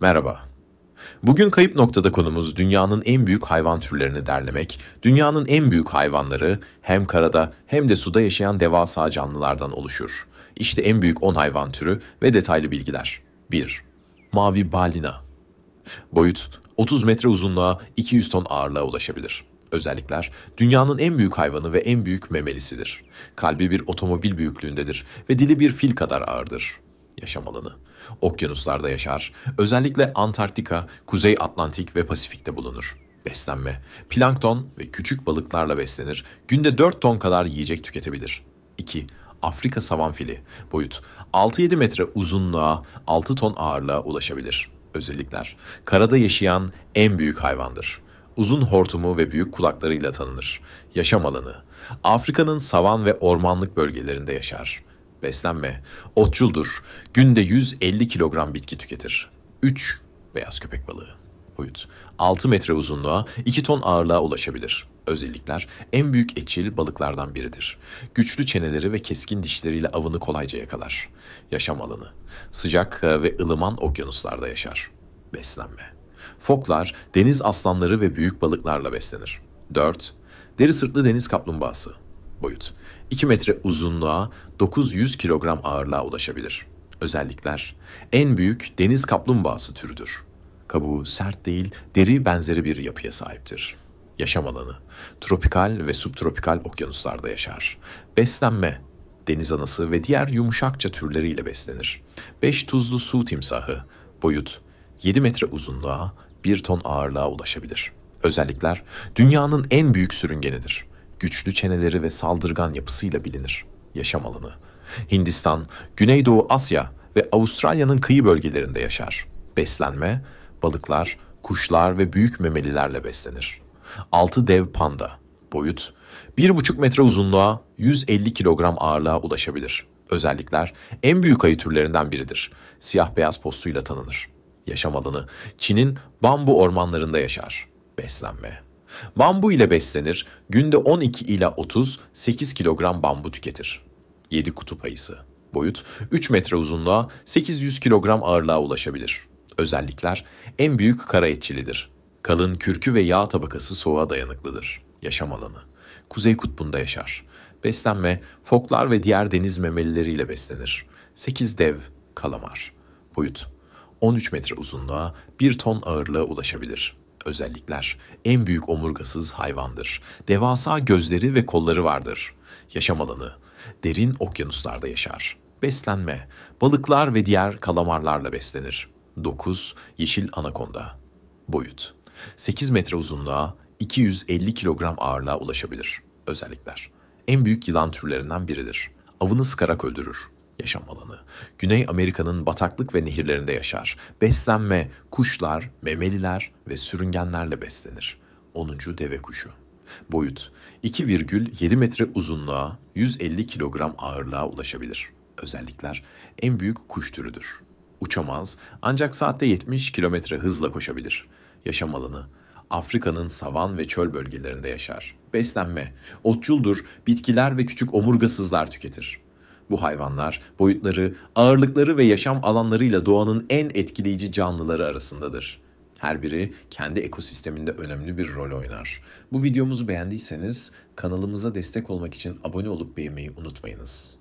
Merhaba. Bugün kayıp noktada konumuz dünyanın en büyük hayvan türlerini derlemek, dünyanın en büyük hayvanları hem karada hem de suda yaşayan devasa canlılardan oluşur. İşte en büyük 10 hayvan türü ve detaylı bilgiler. 1. Mavi balina. Boyut 30 metre uzunluğa 200 ton ağırlığa ulaşabilir. Özellikler dünyanın en büyük hayvanı ve en büyük memelisidir. Kalbi bir otomobil büyüklüğündedir ve dili bir fil kadar ağırdır yaşam alanı. Okyanuslarda yaşar, özellikle Antarktika, Kuzey Atlantik ve Pasifik'te bulunur. Beslenme, plankton ve küçük balıklarla beslenir, günde 4 ton kadar yiyecek tüketebilir. 2. Afrika savan fili, boyut 6-7 metre uzunluğa, 6 ton ağırlığa ulaşabilir. Özellikler, karada yaşayan en büyük hayvandır uzun hortumu ve büyük kulaklarıyla tanınır. Yaşam alanı. Afrika'nın savan ve ormanlık bölgelerinde yaşar. Beslenme. Otçuldur. Günde 150 kilogram bitki tüketir. 3. Beyaz köpek balığı. Boyut. 6 metre uzunluğa, 2 ton ağırlığa ulaşabilir. Özellikler en büyük etçil balıklardan biridir. Güçlü çeneleri ve keskin dişleriyle avını kolayca yakalar. Yaşam alanı. Sıcak e, ve ılıman okyanuslarda yaşar. Beslenme. Foklar, deniz aslanları ve büyük balıklarla beslenir. 4. Deri sırtlı deniz kaplumbağası boyut. 2 metre uzunluğa 900 kilogram ağırlığa ulaşabilir. Özellikler en büyük deniz kaplumbağası türüdür. Kabuğu sert değil, deri benzeri bir yapıya sahiptir. Yaşam alanı tropikal ve subtropikal okyanuslarda yaşar. Beslenme deniz anası ve diğer yumuşakça türleriyle beslenir. 5 tuzlu su timsahı boyut 7 metre uzunluğa 1 ton ağırlığa ulaşabilir. Özellikler dünyanın en büyük sürüngenidir güçlü çeneleri ve saldırgan yapısıyla bilinir. Yaşam alanı. Hindistan, Güneydoğu Asya ve Avustralya'nın kıyı bölgelerinde yaşar. Beslenme, balıklar, kuşlar ve büyük memelilerle beslenir. 6 dev panda, boyut 1,5 metre uzunluğa 150 kilogram ağırlığa ulaşabilir. Özellikler en büyük ayı türlerinden biridir. Siyah beyaz postuyla tanınır. Yaşam alanı Çin'in bambu ormanlarında yaşar. Beslenme Bambu ile beslenir, günde 12 ila 30, 8 kilogram bambu tüketir. 7 kutup ayısı. Boyut 3 metre uzunluğa, 800 kilogram ağırlığa ulaşabilir. Özellikler en büyük kara etçilidir. Kalın kürkü ve yağ tabakası soğuğa dayanıklıdır. Yaşam alanı. Kuzey kutbunda yaşar. Beslenme foklar ve diğer deniz memelileriyle beslenir. 8 dev kalamar. Boyut 13 metre uzunluğa, 1 ton ağırlığa ulaşabilir özellikler. En büyük omurgasız hayvandır. Devasa gözleri ve kolları vardır. Yaşam alanı. Derin okyanuslarda yaşar. Beslenme. Balıklar ve diğer kalamarlarla beslenir. 9. Yeşil anakonda. Boyut. 8 metre uzunluğa, 250 kilogram ağırlığa ulaşabilir. Özellikler. En büyük yılan türlerinden biridir. Avını sıkarak öldürür yaşam alanı. Güney Amerika'nın bataklık ve nehirlerinde yaşar. Beslenme kuşlar, memeliler ve sürüngenlerle beslenir. 10. deve kuşu. Boyut 2,7 metre uzunluğa, 150 kilogram ağırlığa ulaşabilir. Özellikler en büyük kuş türüdür. Uçamaz ancak saatte 70 kilometre hızla koşabilir. Yaşam alanı Afrika'nın savan ve çöl bölgelerinde yaşar. Beslenme otçuldur, bitkiler ve küçük omurgasızlar tüketir. Bu hayvanlar boyutları, ağırlıkları ve yaşam alanlarıyla doğanın en etkileyici canlıları arasındadır. Her biri kendi ekosisteminde önemli bir rol oynar. Bu videomuzu beğendiyseniz kanalımıza destek olmak için abone olup beğenmeyi unutmayınız.